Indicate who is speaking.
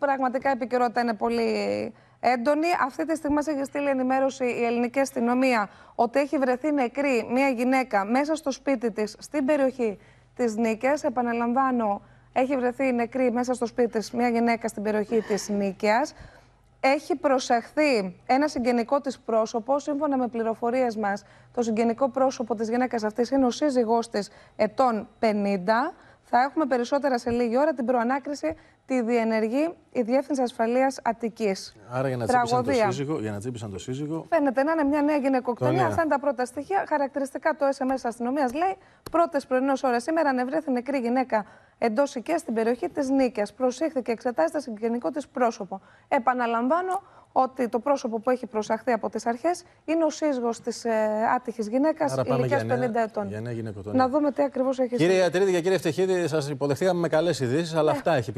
Speaker 1: πραγματικά η επικαιρότητα είναι πολύ έντονη. Αυτή τη στιγμή έχει στείλει ενημέρωση η ελληνική αστυνομία ότι έχει βρεθεί νεκρή μια γυναίκα μέσα στο σπίτι της, στην περιοχή της Νίκαιας. Επαναλαμβάνω, έχει βρεθεί νεκρή μέσα στο σπίτι της μια γυναίκα στην περιοχή της Νίκαιας. Έχει προσεχθεί ένα συγγενικό της πρόσωπο, σύμφωνα με πληροφορίες μας, το συγγενικό πρόσωπο της γυναίκας αυτής είναι ο σύζυγός της ετών 50. Θα έχουμε περισσότερα σε λίγη ώρα την προανάκριση τη διενεργή η Διεύθυνση Ασφαλείας Αττικής. Άρα για να, τσίπησαν το σύζυγο,
Speaker 2: για να τσίπησαν το σύζυγο.
Speaker 1: Φαίνεται να είναι μια νέα γυναικοκτονία. Αυτά είναι τα πρώτα στοιχεία. Χαρακτηριστικά το SMS αστυνομίας λέει: Πρώτες πρωινές ώρες σήμερα ανεβρέθη νεκρή γυναίκα εντός και στην περιοχή της Νίκαιας. Προσήχθη και εξετάζεται τα συγγενικό της πρόσωπο. Επαναλαμβάνω ότι το πρόσωπο που έχει προσαχθεί από τις αρχές είναι ο σύζυγος της ε, άτυχης γυναίκας ηλικία 50 ετών. Να δούμε τι ακριβώς έχει Κύριε
Speaker 2: Ατρίδη και κύριε Φτεχίδη, σας υποδεχθήκαμε με καλές ειδήσεις, αλλά ναι. αυτά έχει